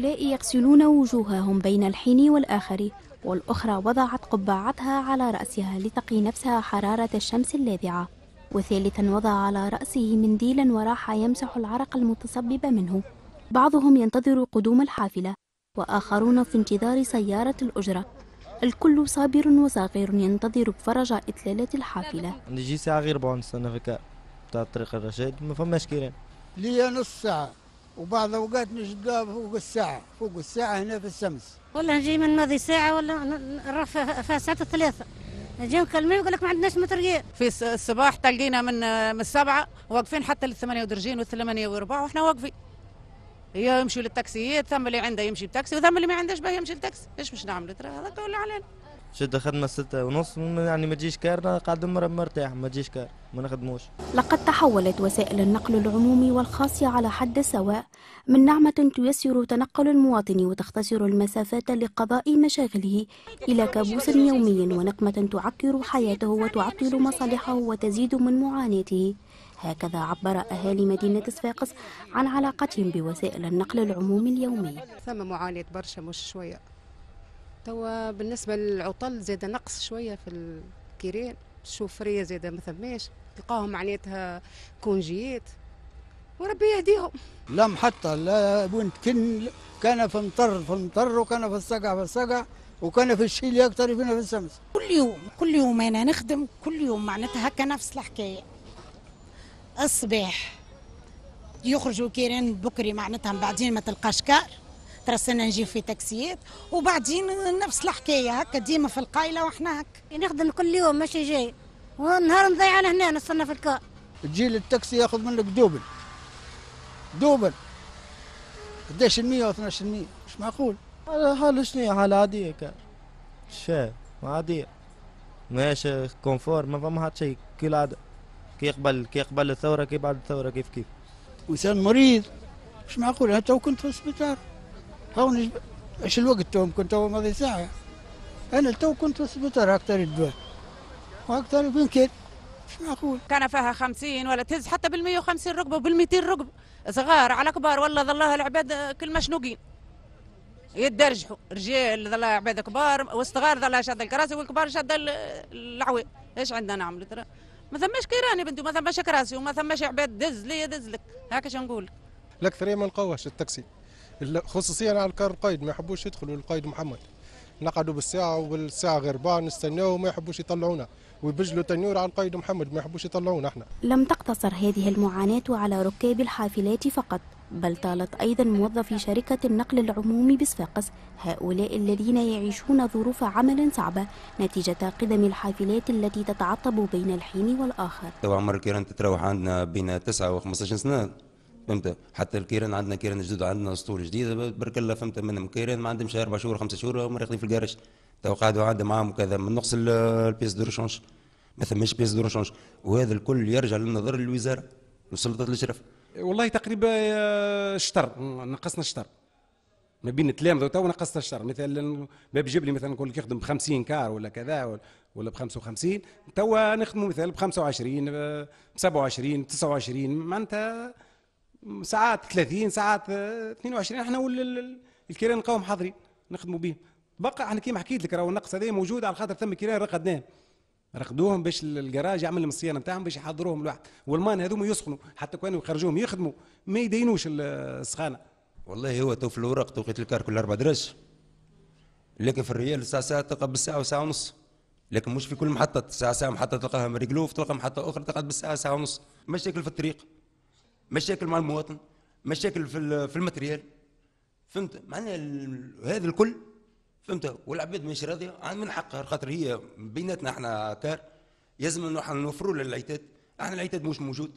هؤلاء يغسلون وجوههم بين الحين والآخر والأخرى وضعت قبعتها على رأسها لتقي نفسها حرارة الشمس اللاذعة وثالثا وضع على رأسه منديلا وراح يمسح العرق المتسبب منه بعضهم ينتظر قدوم الحافلة وآخرون في انتظار سيارة الأجرة الكل صابر وصغير ينتظر بفرج إطلالات الحافلة نجي ساعة غير بعون نستنى في بتاع الطريق الرشيد ما فماش كيران ليا نص ساعة وبعض الاوقات نشدوها فوق الساعه فوق الساعه هنا في الشمس والله نجي من ماضي ساعه ولا نروح فيها الساعه الثلاثه نجي نكلمه يقول لك ما عندناش مترقيه في الصباح تلقينا من من السبعه واقفين حتى للثمانيه ودرجين والثمانيه وربع واحنا واقفين يا يمشوا للتاكسيات ثم اللي عنده يمشي بتاكسي وثم اللي ما عندهش باه يمشي للتاكسي ايش باش نعملوا ترى هذا ولا علينا شد خدمه ستة ونص يعني ما تجيش كارنا قاعد مرتاح ما تجيش كار ما نخدموش لقد تحولت وسائل النقل العمومي والخاص على حد سواء من نعمة تيسر تنقل المواطن وتختصر المسافات لقضاء مشاغله إلى كابوس يومي ونقمة تعكر حياته وتعطل مصالحه وتزيد من معاناته هكذا عبر أهالي مدينة صفاقس عن علاقتهم بوسائل النقل العمومي اليومي ثم معاناة برشا مش شوية توا بالنسبه للعطل زاد نقص شويه في الكيران الشوفريه زاده ما ثماش تلقاهم معناتها كونجيات وربي يهديهم لا محطة لا بنت كن كان في المطر في المطر وكان في السقع في السقع وكان في الشيل يكتر فينا في الشمس كل يوم كل يوم أنا نخدم كل يوم معناتها هكا نفس الحكاية الصباح يخرجوا كيران بكري معناتها بعدين ما تلقاش كار 12 سنه نجي في تاكسيات وبعدين نفس الحكايه هكا ديما في القايله وحنا هكا إيه، نخدم كل يوم ماشي جاي ونهار نضيع انا هنا نستنى في الكار تجي للتاكسي ياخذ منك دوبل دوبل قداش المية و 12 المية مش معقول حال آه، شنو حال عادية كان شاف عادية ماشي كونفور ما فما حتى شيء كالعادة كي يقبل كي يقبل الثورة كي بعد الثورة كيف كيف وإنسان مريض مش معقول حتى كنت في السبيطار هون ايش الوقت توم كنت اول ماضي ساعه انا تو كنت في السبيطار اكثر الدواء واكثر فين كيت معقول كان فيها 50 ولا تهز حتى بال 150 ركبه وبال 200 ركبه صغار على كبار والله ظلها العباد كل مشنوقين يتدرجحوا رجال ظلها عباد كبار والصغار ظلها شاد الكراسي والكبار شاد العوي ايش عندنا نعمل ترى ما ثماش كيراني بنتي ما ثماش كراسي وما ثماش عباد دز لي دز لك هكا شنقول نقول لك ثري ما نلقاوهش التاكسي خصوصيا على الكار القيد ما يحبوش يدخلوا للقيد محمد نقعدوا بالساعه وبالساعه غير نستناو وما يحبوش يطلعونا ويبجلوا تنور على القيد محمد ما يحبوش يطلعونا احنا لم تقتصر هذه المعاناه على ركاب الحافلات فقط بل طالت أيضا موظفي شركة النقل العمومي بصفاقس هؤلاء الذين يعيشون ظروف عمل صعبة نتيجة قدم الحافلات التي تتعطب بين الحين والآخر. تو عمر تتراوح عندنا بين 9 و 15 سنة فهمت حتى الكيران عندنا كيران جدد عندنا اسطول جديد برك الله فهمت منهم كيران ما عندهمش اربع شهور خمسة شهور هما راقدين في الكارش تو قعدوا عندهم معاهم وكذا من نقص البيس دو روشونش ما ثماش بيس دو روشونش وهذا الكل يرجع للنظر للوزاره وسلطه الاشراف إيه، والله تقريبا آه، شطر نقصنا شطر ما بين التلامذه تو نقصت الشطر مثلا باب جبلي لي مثلا نقول لك يخدم ب 50 كار ولا كذا ولا ب 55 تو نخدموا مثلا ب 25 ب 27 29 معناتها ساعات 30 ساعات 22 آه، احنا والكيران نلقاهم حاضرين نخدموا بهم بقى احنا كيما حكيت لك راهو النقص هذا موجود على خاطر ثم كيران رقدناه رقدوهم باش الكراج يعمل لهم الصيانه نتاعهم باش يحضروهم لوحد والمان هذوما يسخنوا حتى كانوا يخرجوهم يخدموا ما يدينوش السخانه والله هو تو في الورق توقيت الكار كل اربع دراج لكن في الريال الساعه ساعه تلقى بالساعه وساعه ونص لكن مش في كل محطه ساعه ساعه محطه تلقاها مريقلوف تلقى محطه اخرى تقعد بالساعه ساعه ونص مشاكل في الطريق مشاكل مع المواطن مشاكل في في الماتريال فهمت معناها هذا الكل فهمت والعباد مش راضيه عن من حقها خاطر هي بيناتنا احنا كار يلزم انه احنا نوفروا للعتاد احنا العتاد مش موجود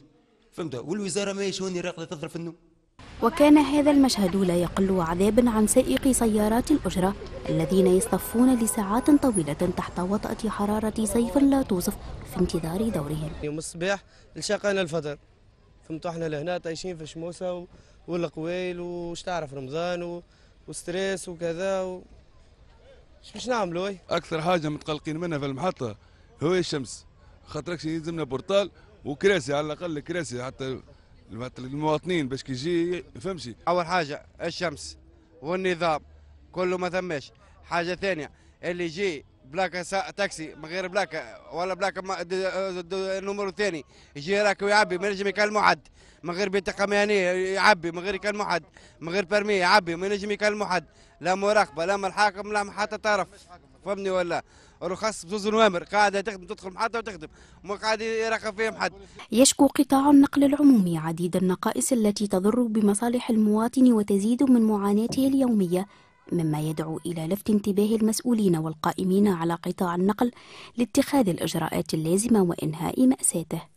فهمت والوزاره ماهيش هوني راقده تضرب في النوم وكان هذا المشهد لا يقل عذابا عن سائقي سيارات الأجرة الذين يصطفون لساعات طويلة تحت وطأة حرارة صيف لا توصف في انتظار دورهم يوم الصباح لشقنا الفطر فهمتوا احنا لهنا طايشين في الشموسه والقويل وش تعرف رمضان وستريس وكذا و... باش نعملوا اي اكثر حاجه متقلقين منها في المحطه هو الشمس خاطركش يلزمنا بورتال وكراسي على الاقل كراسي حتى المواطنين باش كي يجي يفهمش اول حاجه الشمس والنظام كله ما ثماش حاجه ثانيه اللي يجي بلاكا تاكسي من غير بلاكا ولا بلاكا النمر الثاني يجي راك ويعبي ما ينجم يكلموا حد من غير بطاقه مهنيه يعني يعبي من غير يكلموا حد من غير برميه يعبي ما ينجم يكلموا حد لا مراقبه لا من الحاكم لا حتى طرف فهمني ولا رخص بزوز نوامر قاعده تخدم تدخل محطه وتخدم ما قاعد يراقب فيهم حد يشكو قطاع النقل العمومي عديد النقائص التي تضر بمصالح المواطن وتزيد من معاناته اليوميه مما يدعو إلى لفت انتباه المسؤولين والقائمين على قطاع النقل لاتخاذ الإجراءات اللازمة وإنهاء مأساته